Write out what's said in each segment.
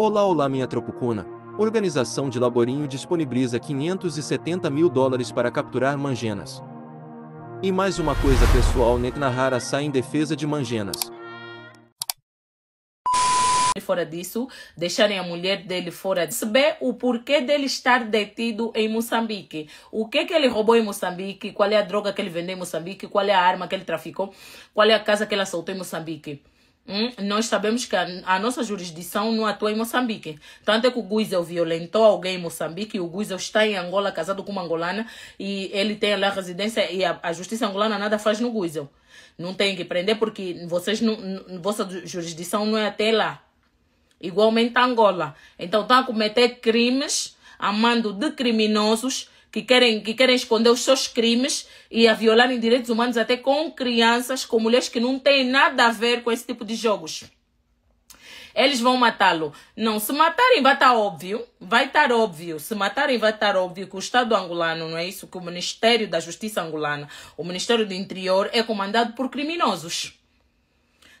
Olá, olá, minha tropucuna. Organização de Laborinho disponibiliza 570 mil dólares para capturar Mangenas. E mais uma coisa pessoal, Netnahara sai em defesa de Mangenas. Fora disso, deixarem a mulher dele fora de saber o porquê dele estar detido em Moçambique. O que que ele roubou em Moçambique, qual é a droga que ele vendeu em Moçambique, qual é a arma que ele traficou, qual é a casa que ele assaltou em Moçambique. Hum, nós sabemos que a, a, nossa jurisdição não atua em Moçambique. Tanto é que o Guizel violentou alguém em Moçambique e o Guizel está em Angola casado com uma angolana e ele tem lá residência e a, a justiça angolana nada faz no Guizel. Não tem que prender porque vocês não, não, vossa jurisdição não é até lá. Igualmente a Angola. Então estão a cometer crimes a mando de criminosos que querem, que querem esconder os seus crimes e a violarem direitos humanos até com crianças, com mulheres que não têm nada a ver com esse tipo de jogos. Eles vão matá-lo. Não, se matarem vai estar tá óbvio. Vai estar tá óbvio. Se matarem vai estar tá óbvio que o Estado angolano, não é isso? Que o Ministério da Justiça angolana, o Ministério do Interior é comandado por criminosos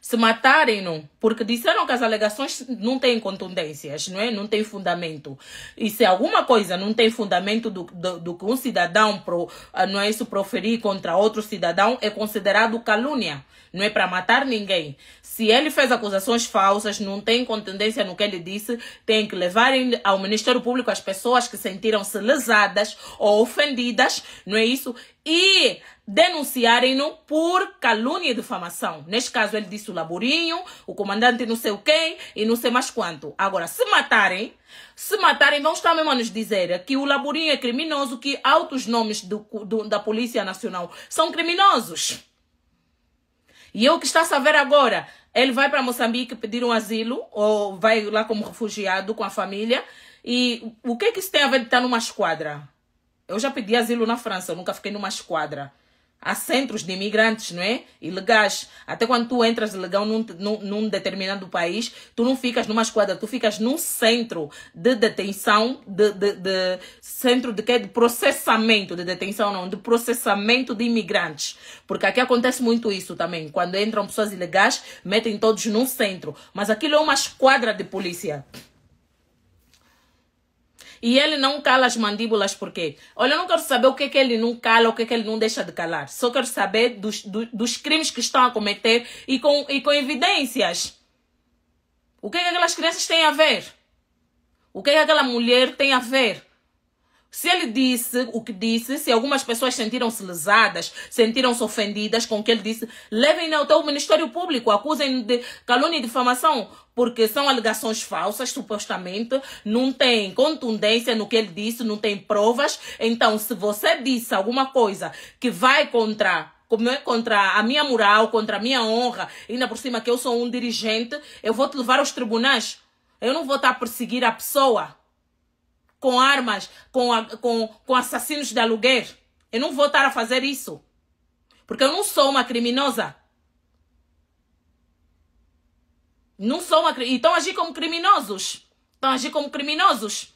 se matarem-no, porque disseram que as alegações não têm contundências, não é? Não tem fundamento. E se alguma coisa não tem fundamento do, do, do que um cidadão pro, ah, não é isso proferir contra outro cidadão, é considerado calúnia, não é para matar ninguém. Se ele fez acusações falsas, não tem contundência no que ele disse, tem que levar ao Ministério Público as pessoas que sentiram-se lesadas ou ofendidas, não é isso? e denunciarem-no por calúnia e difamação. Neste caso, ele disse o laborinho, o comandante não sei o quem e não sei mais quanto. Agora, se matarem, se matarem, vão estar mesmo a nos dizer que o laborinho é criminoso, que altos nomes do, do, da Polícia Nacional são criminosos. E eu que está a saber agora, ele vai para Moçambique pedir um asilo, ou vai lá como refugiado com a família, e o que é que isso tem a ver de estar numa esquadra? Eu já pedi asilo na França, eu nunca fiquei numa esquadra. Há centros de imigrantes, não é? Ilegais. Até quando tu entras ilegal num, num, num, determinado país, tu não ficas numa esquadra, tu ficas num centro de detenção, de, de, de centro de quê? De processamento, de detenção não, de processamento de imigrantes. Porque aqui acontece muito isso também. Quando entram pessoas ilegais, metem todos num centro. Mas aquilo é uma esquadra de polícia. E ele não cala as mandíbulas porque Olha, eu não quero saber o que é que ele não cala, o que é que ele não deixa de calar. Só quero saber dos, do, dos crimes que estão a cometer e com, e com evidências. O que é que aquelas crianças têm a ver? O que é que aquela mulher tem a ver? Se ele disse o que disse, se algumas pessoas sentiram-se lesadas, sentiram-se ofendidas com o que ele disse, levem-no ao o Ministério Público, acusem de calúnia e difamação, porque são alegações falsas, supostamente, não tem contundência no que ele disse, não tem provas. Então, se você disse alguma coisa que vai contra como é contra a minha moral, contra a minha honra, ainda por cima que eu sou um dirigente, eu vou te levar aos tribunais. Eu não vou estar a perseguir a pessoa com armas, com, com, com assassinos de aluguer. Eu não vou estar a fazer isso. Porque eu não sou uma criminosa. Não sou uma criminosa. Então agir como criminosos. Estão a agir como criminosos.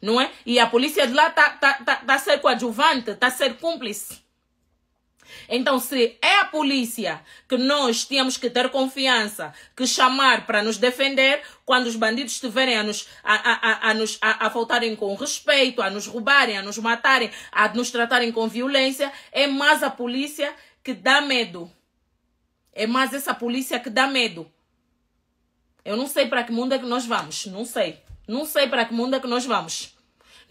Não é? E a polícia de lá está tá, tá, tá a ser coadjuvante, está a ser cúmplice. Então, se é a polícia que nós temos que ter confiança, que chamar para nos defender, quando os bandidos estiverem a nos, a, a, a, nos a, a faltarem com respeito, a nos roubarem, a nos matarem, a nos tratarem com violência, é mais a polícia que dá medo. É mais essa polícia que dá medo. Eu não sei para que mundo é que nós vamos. Não sei. Não sei para que mundo é que nós vamos.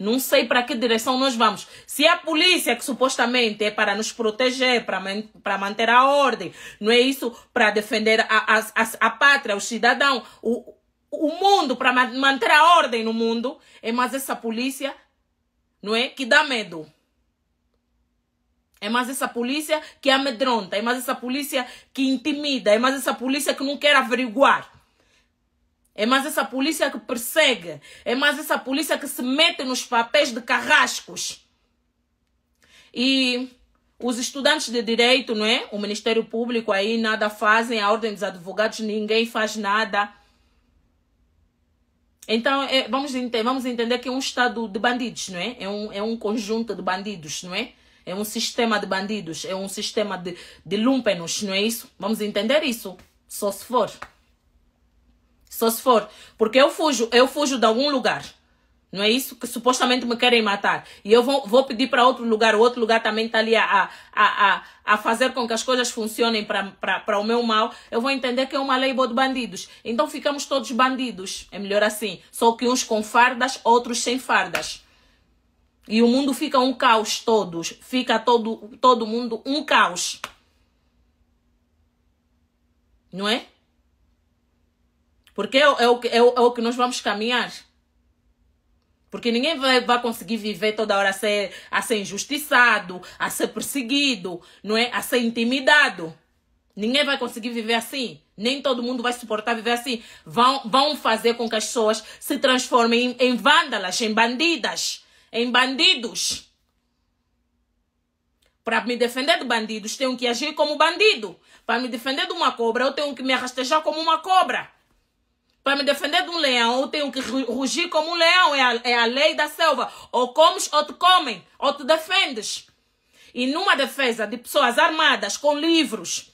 Não sei para que direção nós vamos. Se é a polícia, que supostamente é para nos proteger, para, para manter a ordem, não é isso? Para defender a, a, a, a pátria, o cidadão, o, o mundo, para manter a ordem no mundo, é mais essa polícia, não é? Que dá medo. É mais essa polícia que amedronta, é mais essa polícia que intimida, é mais essa polícia que não quer averiguar. É mais essa polícia que persegue. É mais essa polícia que se mete nos papéis de carrascos. E os estudantes de direito, não é? O Ministério Público aí nada fazem, a Ordem dos Advogados ninguém faz nada. Então, é, vamos, vamos entender que é um estado de bandidos, não é? É um, é um conjunto de bandidos, não é? É um sistema de bandidos, é um sistema de, de lumpenos, não é isso? Vamos entender isso, só se for. Só se for. Porque eu fujo, eu fujo de algum lugar. Não é isso que supostamente me querem matar. E eu vou, vou pedir para outro lugar. O outro lugar também está ali a, a, a, a fazer com que as coisas funcionem para o meu mal. Eu vou entender que é uma lei boa de bandidos. Então ficamos todos bandidos. É melhor assim. Só que uns com fardas, outros sem fardas. E o mundo fica um caos todos. Fica todo, todo mundo um caos. Não é? Porque é, é, o, é, o, é o que nós vamos caminhar. Porque ninguém vai, vai conseguir viver toda hora a ser, a ser injustiçado, a ser perseguido, não é? a ser intimidado. Ninguém vai conseguir viver assim. Nem todo mundo vai suportar viver assim. Vão, vão fazer com que as pessoas se transformem em, em vândalas, em bandidas, em bandidos. Para me defender de bandidos, tenho que agir como bandido. Para me defender de uma cobra, eu tenho que me rastejar como uma cobra. Para me defender de um leão, eu tenho que rugir como um leão. É a, é a lei da selva. Ou comes ou te comem, ou te defendes. E numa defesa de pessoas armadas com livros,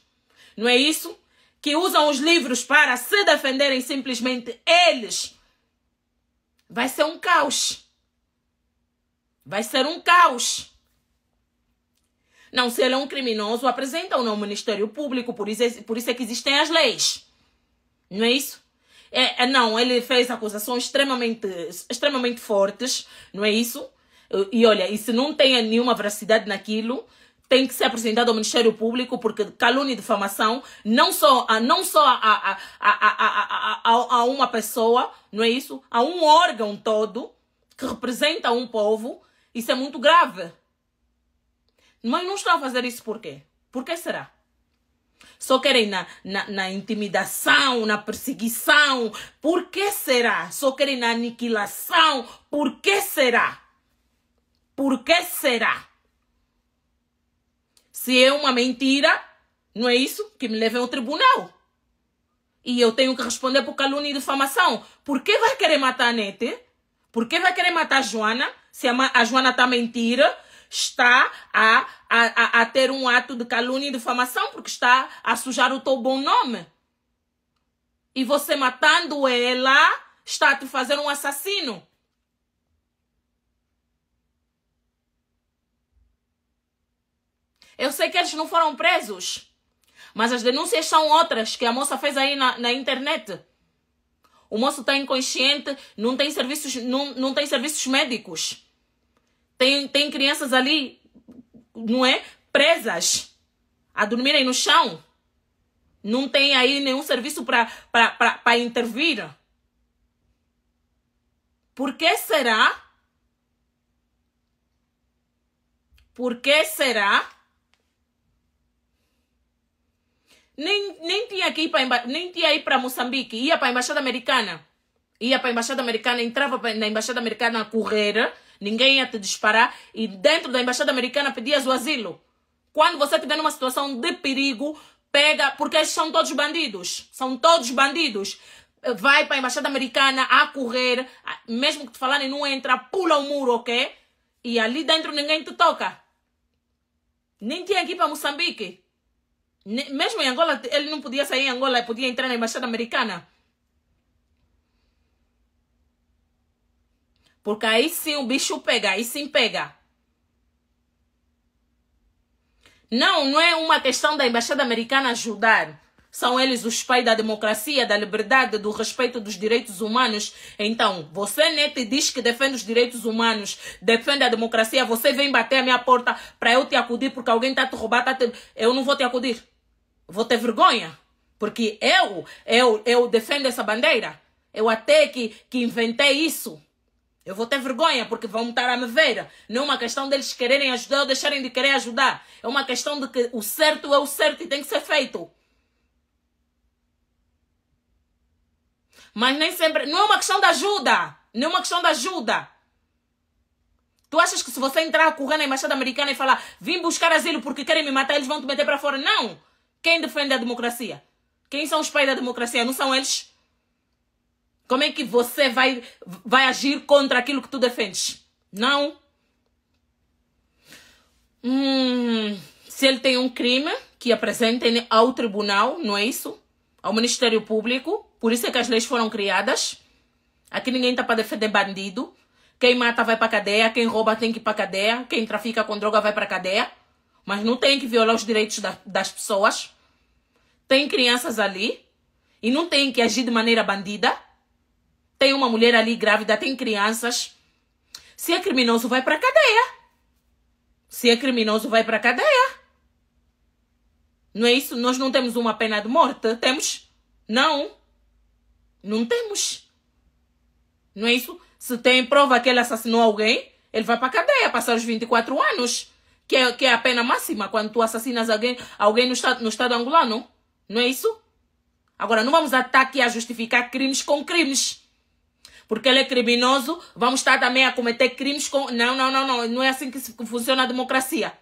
não é isso? Que usam os livros para se defenderem simplesmente eles. Vai ser um caos. Vai ser um caos. Não, se ele é um criminoso, apresentam no Ministério Público, por isso, por isso é que existem as leis. Não é isso? É, é, não, ele fez acusações extremamente, extremamente fortes, não é isso? E, olha, e se não tem nenhuma veracidade naquilo, tem que ser apresentado ao Ministério Público, porque calúnia e difamação, não só, a, não só a, a, a, a, a, a uma pessoa, não é isso? A um órgão todo, que representa um povo, isso é muito grave. Mas não estão a fazer isso por quê? Por que será? Só querem na, na, na, intimidação, na perseguição. Por que será? Só querem na aniquilação. Por que será? Por que será? Se é uma mentira, não é isso? Que me levem ao tribunal. E eu tenho que responder por calúnia e difamação. Por que vai querer matar a Nete? Por que vai querer matar a Joana? Se a, a Joana está mentira, está a, a, a, ter um ato de calúnia e difamação porque está a sujar o teu bom nome. E você matando ela está a te fazer um assassino. Eu sei que eles não foram presos, mas as denúncias são outras que a moça fez aí na, na internet. O moço está inconsciente, não tem serviços, não, não tem serviços médicos. Tem, tem crianças ali, não é? Presas a dormirem no chão. Não tem aí nenhum serviço para intervir. Por que será? Por que será? Nem, nem tinha que para nem tinha ir para Moçambique, ia para a embaixada americana. Ia para a embaixada americana, entrava na embaixada americana a correr ninguém ia te disparar. E dentro da embaixada americana pedias o asilo. Quando você estiver numa situação de perigo, pega, porque são todos bandidos. São todos bandidos. Vai para a embaixada americana a correr, mesmo que te falarem não entra, pula o muro, ok? E ali dentro ninguém te toca. Nem tinha aqui para Moçambique. Mesmo em Angola, ele não podia sair em Angola, podia entrar na embaixada americana. Porque aí sim o bicho pega, aí sim pega. Não, não é uma questão da embaixada americana ajudar. São eles os pais da democracia, da liberdade, do respeito dos direitos humanos. Então, você, te diz que defende os direitos humanos, defende a democracia. Você vem bater a minha porta para eu te acudir porque alguém está te roubando. Tá te... Eu não vou te acudir. Vou ter vergonha. Porque eu, eu, eu defendo essa bandeira. Eu até que, que inventei isso. Eu vou ter vergonha porque vão estar a me ver. Não é uma questão deles quererem ajudar ou deixarem de querer ajudar. É uma questão de que o certo é o certo e tem que ser feito. Mas nem sempre. Não é uma questão de ajuda. Não é uma questão de ajuda. Tu achas que se você entrar correndo na embaixada americana e falar vim buscar asilo porque querem me matar, eles vão te meter para fora? Não. Quem defende a democracia? Quem são os pais da democracia? Não são eles? Como é que você vai, vai agir contra aquilo que tu defendes? Não. Hum, se ele tem um crime, que apresentem ao tribunal, não é isso? Ao Ministério Público. Por isso é que as leis foram criadas. Aqui ninguém está para defender bandido. Quem mata vai para cadeia, quem rouba tem que ir para cadeia, quem trafica com droga vai para cadeia. Mas não tem que violar os direitos da, das pessoas. Tem crianças ali e não tem que agir de maneira bandida. Tem uma mulher ali grávida, tem crianças. Se é criminoso, vai para cadeia. Se é criminoso, vai para cadeia. Não é isso? Nós não temos uma pena de morte? Temos? Não. Não temos. Não é isso? Se tem prova que ele assassinou alguém, ele vai para cadeia passar os 24 anos, que é, que é a pena máxima quando tu assassinas alguém, alguém no, estado, no estado angolano. Não é isso? Agora, não vamos estar aqui a justificar crimes com crimes porque ele é criminoso, vamos estar também a cometer crimes com. Não, não, não, não. Não é assim que funciona a democracia.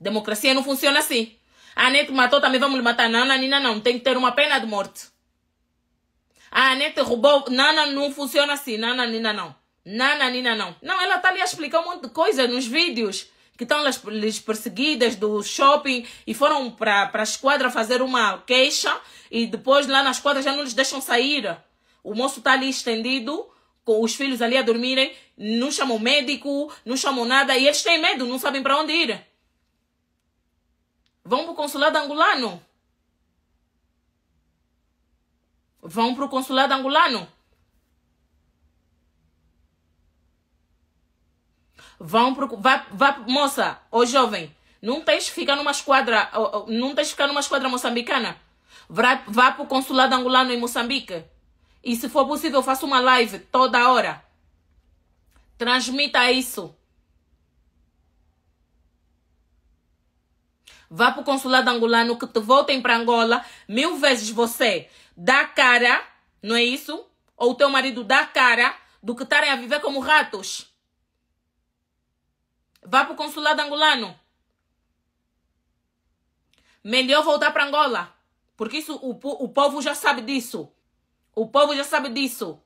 Democracia não funciona assim. A Anete matou, também vamos lhe matar. Não, Nanina, não. Tem que ter uma pena de morte. A Anete roubou. Não, não, não funciona assim. Não, Nanina, não. Não, Nanina, não. Não, ela está ali a explicar um monte de coisa nos vídeos que estão lhes perseguidas do shopping e foram para a esquadra fazer uma queixa e depois lá na esquadra já não lhes deixam sair. O moço está ali estendido, com os filhos ali a dormirem, não chamam médico, não chamam nada, e eles têm medo, não sabem para onde ir. Vão para o consulado angolano. Vão para o consulado angolano. Vão pro. Vá, vá, moça, ô jovem, não tens que ficar numa esquadra. Não tens que ficar numa esquadra moçambicana. Vá, vá para o consulado angolano em Moçambique. E se for possível, faça uma live toda hora. Transmita isso. Vá para o consulado angolano que te voltem para Angola mil vezes você dá cara, não é isso? Ou o teu marido dá cara do que estarem a viver como ratos. Vá para o consulado angolano. Melhor voltar para Angola. Porque isso o, o povo já sabe disso. O povo já sabe disso.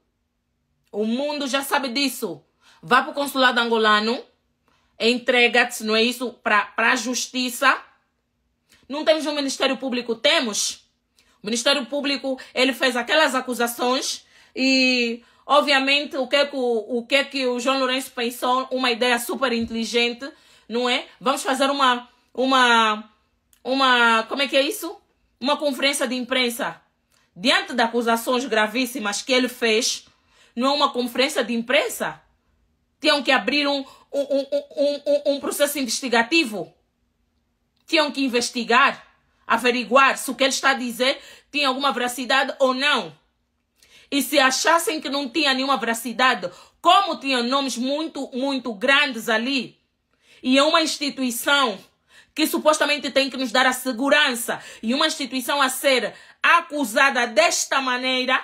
O mundo já sabe disso. Vá para o consulado angolano, entrega-te, não é isso, para a justiça. Não temos um Ministério Público? Temos. O Ministério Público, ele fez aquelas acusações e, obviamente, o que é que o, o, que é que o João Lourenço pensou? Uma ideia super inteligente, não é? Vamos fazer uma, uma, uma, como é que é isso? Uma conferência de imprensa diante das acusações gravíssimas que ele fez, não é uma conferência de imprensa? Tinham que abrir um, um, um, um, processo investigativo. Tinham que investigar, averiguar se o que ele está a dizer tinha alguma veracidade ou não. E se achassem que não tinha nenhuma veracidade, como tinham nomes muito, muito grandes ali, e é uma instituição que supostamente tem que nos dar a segurança, e uma instituição a ser acusada desta maneira,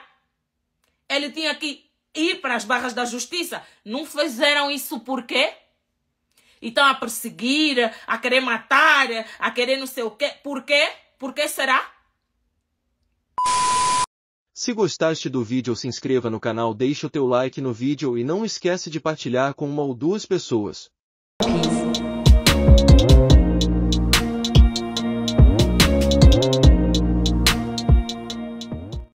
ele tinha que ir para as barras da justiça. Não fizeram isso por quê? Então a perseguir, a querer matar, a querer não sei o quê. Por quê? Por que será? Se gostaste do vídeo se inscreva no canal, deixe o teu like no vídeo e não esquece de partilhar com uma ou duas pessoas.